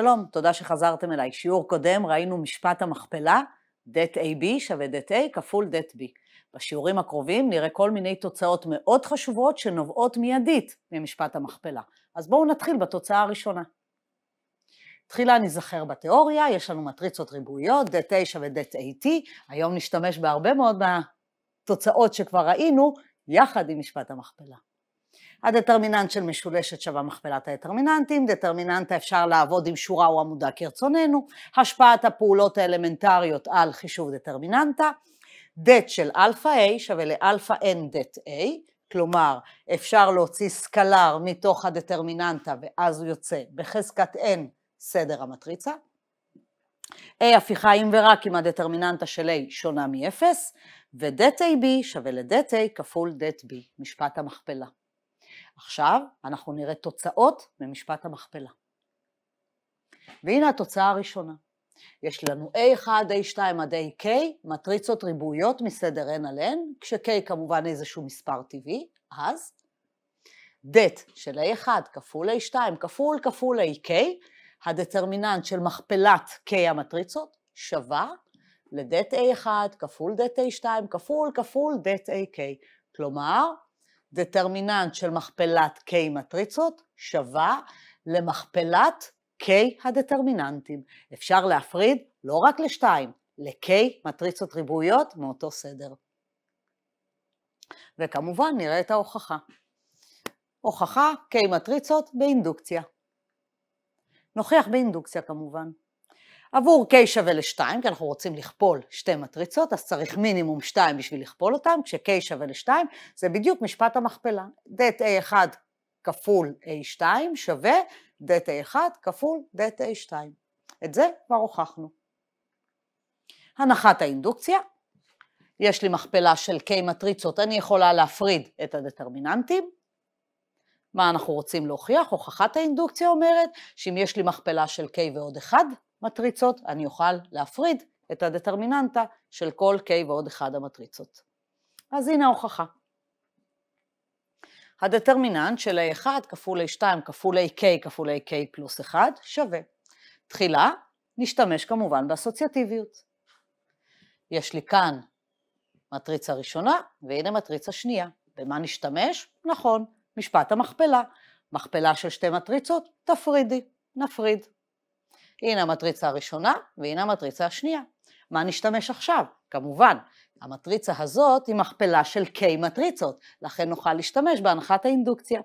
שלום, תודה שחזרתם אליי. שיעור קודם ראינו משפט המכפלה, דת AB שווה דת A כפול דת B. בשיעורים הקרובים נראה כל מיני תוצאות מאוד חשובות שנובעות מיידית ממשפט המכפלה. אז בואו נתחיל בתוצאה הראשונה. תחילה ניזכר בתיאוריה, יש לנו מטריצות ריבועיות, דת A שווה דת AT, היום נשתמש בהרבה מאוד מהתוצאות שכבר ראינו, יחד עם משפט המכפלה. הדטרמיננט של משולשת שווה מכפלת הדטרמיננטים, דטרמיננטה אפשר לעבוד עם שורה או עמודה כרצוננו, השפעת הפעולות האלמנטריות על חישוב דטרמיננטה, דט של אלפא A שווה לאלפא N דט A, כלומר אפשר להוציא סקלר מתוך הדטרמיננטה ואז הוא יוצא בחזקת N סדר המטריצה. A הפיכה אם ורק אם הדטרמיננטה של A שונה מ-0, ודט AB שווה לדט A כפול דט B, משפט המכפלה. עכשיו אנחנו נראה תוצאות ממשפט המכפלה. והנה התוצאה הראשונה. יש לנו A1, A2 עד AK, מטריצות ריבועיות מסדר n על n, כש-K כמובן איזשהו מספר טבעי, אז דט של A1 כפול A2 כפול כפול AK, הדטרמיננט של מכפלת K המטריצות שווה לדט A1 כפול דט A2 כפול כפול דט AK. כלומר, דטרמיננט של מכפלת K מטריצות שווה למכפלת K הדטרמיננטים. אפשר להפריד לא רק לשתיים, ל-K מטריצות ריבועיות מאותו סדר. וכמובן נראה את ההוכחה. הוכחה K מטריצות באינדוקציה. נוכיח באינדוקציה כמובן. עבור K שווה ל-2, כי אנחנו רוצים לכפול שתי מטריצות, אז צריך מינימום 2 בשביל לכפול אותן, כש-K שווה ל-2, זה בדיוק משפט המכפלה. det A1 כפול A2 שווה det A1 כפול det A2. את זה כבר הוכחנו. הנחת האינדוקציה, יש לי מכפלה של K מטריצות, אני יכולה להפריד את הדטרמיננטים. מה אנחנו רוצים להוכיח? הוכחת האינדוקציה אומרת שאם יש לי מכפלה של K ועוד 1, מטריצות, אני אוכל להפריד את הדטרמיננטה של כל K ועוד אחד המטריצות. אז הנה ההוכחה. הדטרמיננט של A1 כפול A2 כפול AK כפול AK פלוס 1 שווה. תחילה, נשתמש כמובן באסוציאטיביות. יש לי כאן מטריצה ראשונה, והנה מטריצה שנייה. במה נשתמש? נכון, משפט המכפלה. מכפלה של שתי מטריצות, תפרידי, נפריד. הנה המטריצה הראשונה והנה המטריצה השנייה. מה נשתמש עכשיו? כמובן, המטריצה הזאת היא מכפלה של K מטריצות, לכן נוכל להשתמש בהנחת האינדוקציה.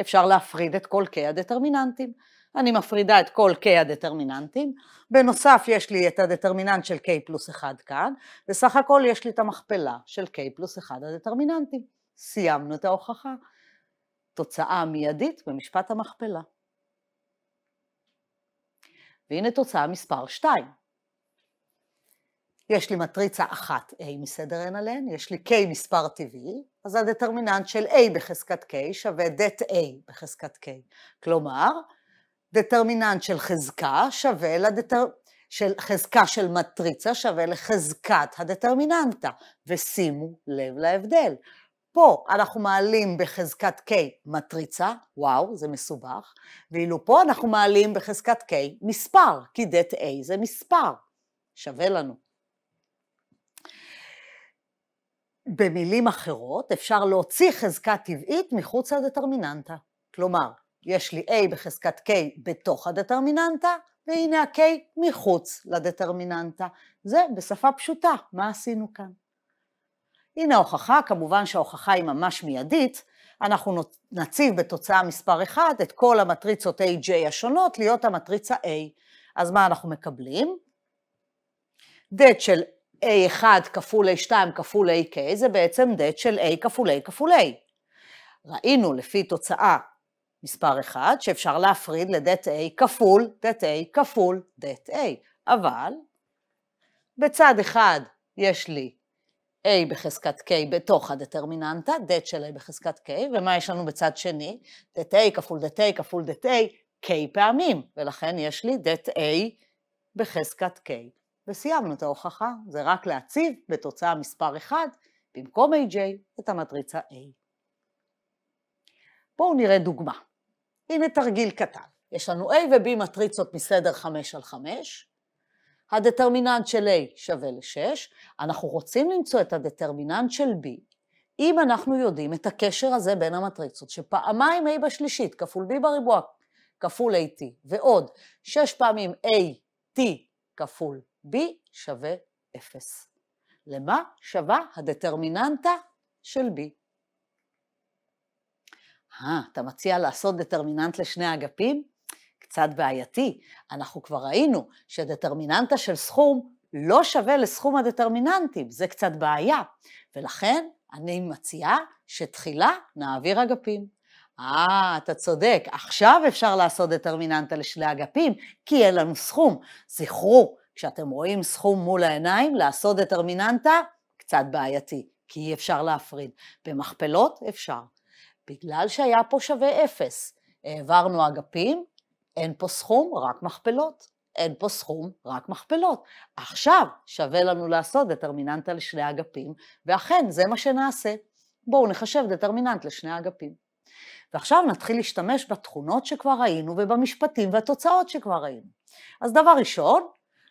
אפשר להפריד את כל K הדטרמיננטים. אני מפרידה את כל K הדטרמיננטים, בנוסף יש לי את הדטרמיננט של K פלוס 1 כאן, וסך הכל יש לי את המכפלה של K פלוס 1 הדטרמיננטים. סיימנו את ההוכחה. תוצאה מיידית במשפט המכפלה. והנה תוצאה מספר 2. יש לי מטריצה אחת A מסדר n על n, יש לי K מספר טבעי, אז הדטרמיננט של A בחזקת K שווה דט A בחזקת K. כלומר, דטרמיננט של חזקה שווה לדטר... של חזקה של מטריצה שווה לחזקת הדטרמיננטה, ושימו לב להבדל. פה אנחנו מעלים בחזקת K מטריצה, וואו, זה מסובך, ואילו פה אנחנו מעלים בחזקת K מספר, כי דת A זה מספר, שווה לנו. במילים אחרות, אפשר להוציא חזקה טבעית מחוץ לדטרמיננטה. כלומר, יש לי A בחזקת K בתוך הדטרמיננטה, והנה ה-K מחוץ לדטרמיננטה. זה בשפה פשוטה, מה עשינו כאן. הנה ההוכחה, כמובן שההוכחה היא ממש מיידית, אנחנו נציב בתוצאה מספר 1 את כל המטריצות AJ השונות להיות המטריצה A. אז מה אנחנו מקבלים? דט של A1 כפול A2 כפול AK זה בעצם דט של A כפול A כפול A. ראינו לפי תוצאה מספר 1 שאפשר להפריד לדט A כפול דט A כפול דט A, אבל בצד אחד יש לי A בחזקת K בתוך הדטרמיננטה, דט של A בחזקת K, ומה יש לנו בצד שני? דט A כפול דט A כפול דט A, K פעמים, ולכן יש לי דט A בחזקת K. וסיימנו את ההוכחה, זה רק להציב בתוצאה מספר 1, במקום AJ, את המטריצה A. בואו נראה דוגמה. הנה תרגיל קטן. יש לנו A ו-B מטריצות מסדר 5 על 5, הדטרמיננט של A שווה ל-6, אנחנו רוצים למצוא את הדטרמיננט של B, אם אנחנו יודעים את הקשר הזה בין המטריצות, שפעמיים A בשלישית כפול B בריבוע כפול AT, ועוד 6 פעמים AT כפול B שווה 0. למה שווה הדטרמיננטה של B? אה, אתה מציע לעשות דטרמיננט לשני אגפים? קצת בעייתי. אנחנו כבר ראינו שדטרמיננטה של סכום לא שווה לסכום הדטרמיננטים, זה קצת בעיה. ולכן אני מציעה שתחילה נעביר אגפים. אה, אתה צודק, עכשיו אפשר לעשות דטרמיננטה לשני אגפים, כי אין לנו סכום. זכרו, כשאתם רואים סכום מול העיניים, לעשות דטרמיננטה קצת בעייתי, כי אי אפשר להפריד. במכפלות אפשר. בגלל שהיה פה שווה אפס, העברנו אגפים, אין פה סכום, רק מכפלות. אין פה סכום, רק מכפלות. עכשיו שווה לנו לעשות דטרמיננט על שני אגפים, ואכן, זה מה שנעשה. בואו נחשב דטרמיננט לשני אגפים. ועכשיו נתחיל להשתמש בתכונות שכבר ראינו ובמשפטים והתוצאות שכבר ראינו. אז דבר ראשון,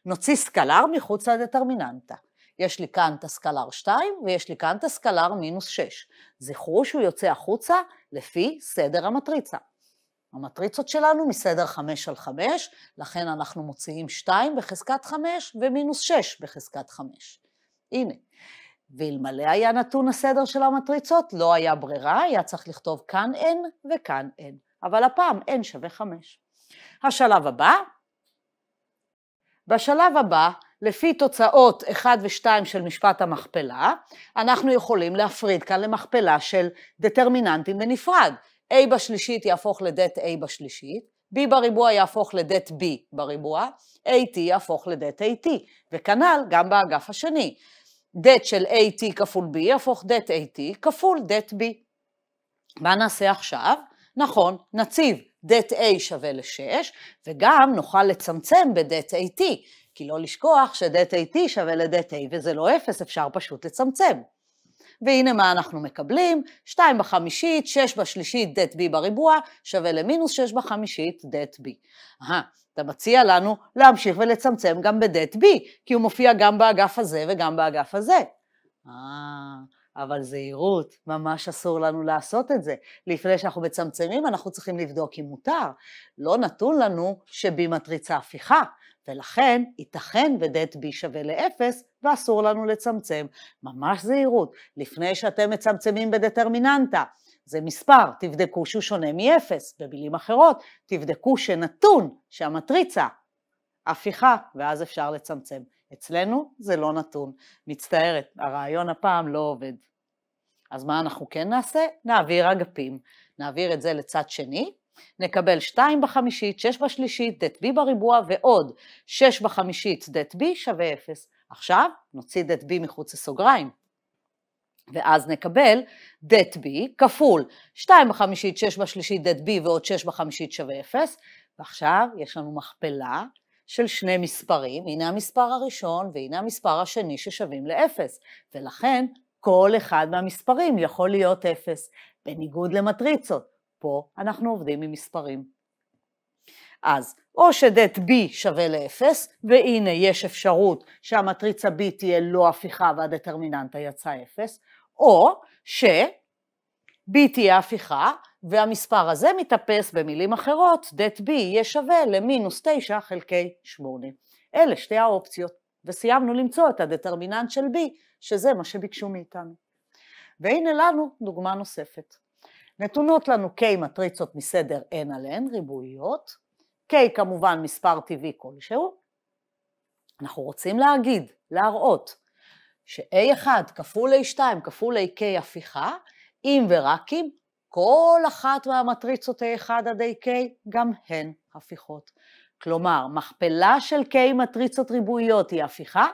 נוציא סקלר מחוץ לדטרמיננטה. יש לי כאן את הסקלר 2 ויש לי כאן את הסקלר מינוס 6. זכרו שהוא יוצא החוצה לפי סדר המטריצה. המטריצות שלנו מסדר 5 על 5, לכן אנחנו מוציאים 2 בחזקת 5 ומינוס 6 בחזקת 5. הנה. ואלמלא היה נתון הסדר של המטריצות, לא היה ברירה, היה צריך לכתוב כאן n וכאן n, אבל הפעם n שווה 5. השלב הבא, בשלב הבא, לפי תוצאות 1 ו-2 של משפט המכפלה, אנחנו יכולים להפריד כאן למכפלה של דטרמיננטים בנפרד. a בשלישית יהפוך לדט a בשלישית, b בריבוע יהפוך לדט b בריבוע, at יהפוך לדט at, וכנ"ל גם באגף השני. דט של at כפול b יהפוך דט at כפול דט b. מה נעשה עכשיו? נכון, נציב דט a שווה ל-6, וגם נוכל לצמצם בדט at, כי לא לשכוח שדט at שווה לדט a, וזה לא 0, אפשר פשוט לצמצם. והנה מה אנחנו מקבלים, 2 בחמישית, 6 בשלישית, דת בי בריבוע, שווה למינוס 6 בחמישית, דת בי. אהה, אתה מציע לנו להמשיך ולצמצם גם בדת בי, כי הוא מופיע גם באגף הזה וגם באגף הזה. אה... אבל זהירות, ממש אסור לנו לעשות את זה. לפני שאנחנו מצמצמים, אנחנו צריכים לבדוק אם מותר. לא נתון לנו שבי מטריצה הפיכה, ולכן ייתכן ודט בי שווה לאפס, ואסור לנו לצמצם. ממש זהירות. לפני שאתם מצמצמים בדטרמיננטה, זה מספר, תבדקו שהוא שונה מאפס. במילים אחרות, תבדקו שנתון שהמטריצה הפיכה, ואז אפשר לצמצם. אצלנו זה לא נתון. מצטערת, הרעיון הפעם לא עובד. אז מה אנחנו כן נעשה? נעביר אגפים. נעביר את זה לצד שני, נקבל 2 בחמישית, 6 בשלישית, דת בי בריבוע ועוד 6 בחמישית דת בי שווה 0. עכשיו נוציא דת בי מחוץ לסוגריים. ואז נקבל דת בי כפול 2 בחמישית, 6 בשלישית, דת בי ועוד 6 בחמישית שווה 0. ועכשיו יש לנו מכפלה של שני מספרים, הנה המספר הראשון והנה המספר השני ששווים לאפס, ולכן כל אחד מהמספרים יכול להיות אפס, בניגוד למטריצות, פה אנחנו עובדים עם מספרים. אז או שדט b שווה לאפס, והנה יש אפשרות שהמטריצה b תהיה לא הפיכה והדטרמיננטה יצאה אפס, או ש... b תהיה הפיכה, והמספר הזה מתאפס במילים אחרות, דט בי יהיה שווה למינוס 9 חלקי 8. אלה שתי האופציות, וסיימנו למצוא את הדטרמיננט של בי, שזה מה שביקשו מאיתנו. והנה לנו דוגמה נוספת. נתונות לנו k מטריצות מסדר n על n, ריבועיות, k כמובן מספר טבעי כלשהו. אנחנו רוצים להגיד, להראות, ש-a1 כפול a2 כפול ak הפיכה, אם ורק אם כל אחת מהמטריצות A1 עד ה-K גם הן הפיכות. כלומר, מכפלה של K מטריצות ריבועיות היא הפיכה?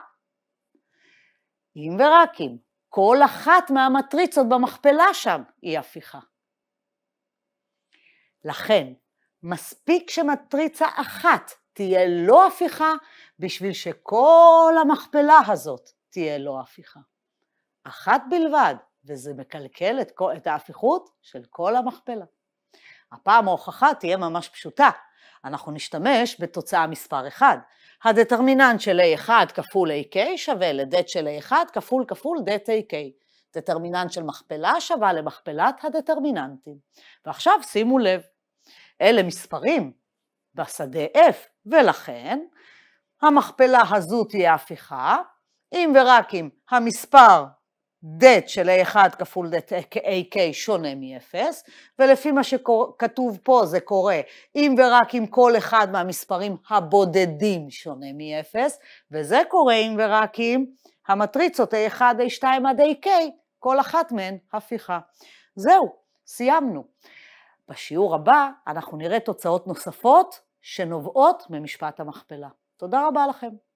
אם ורק אם. כל אחת מהמטריצות במכפלה שם היא הפיכה. לכן, מספיק שמטריצה אחת תהיה לא הפיכה, בשביל שכל המכפלה הזאת תהיה לא הפיכה. אחת בלבד וזה מקלקל את, כל, את ההפיכות של כל המכפלה. הפעם ההוכחה תהיה ממש פשוטה, אנחנו נשתמש בתוצאה מספר 1. הדטרמיננט של A1 כפול AK שווה לדט של A1 כפול כפול דט AK. דטרמיננט של מכפלה שווה למכפלת הדטרמיננטים. ועכשיו שימו לב, אלה מספרים בשדה F, ולכן המכפלה הזו תהיה הפיכה, אם ורק אם המספר det של a1 כפול det ak שונה מ-0, ולפי מה שכתוב פה זה קורה אם ורק אם כל אחד מהמספרים הבודדים שונה מ-0, וזה קורה אם ורק אם המטריצות a1, a2 עד ak, כל אחת מהן הפיכה. זהו, סיימנו. בשיעור הבא אנחנו נראה תוצאות נוספות שנובעות ממשפט המכפלה. תודה רבה לכם.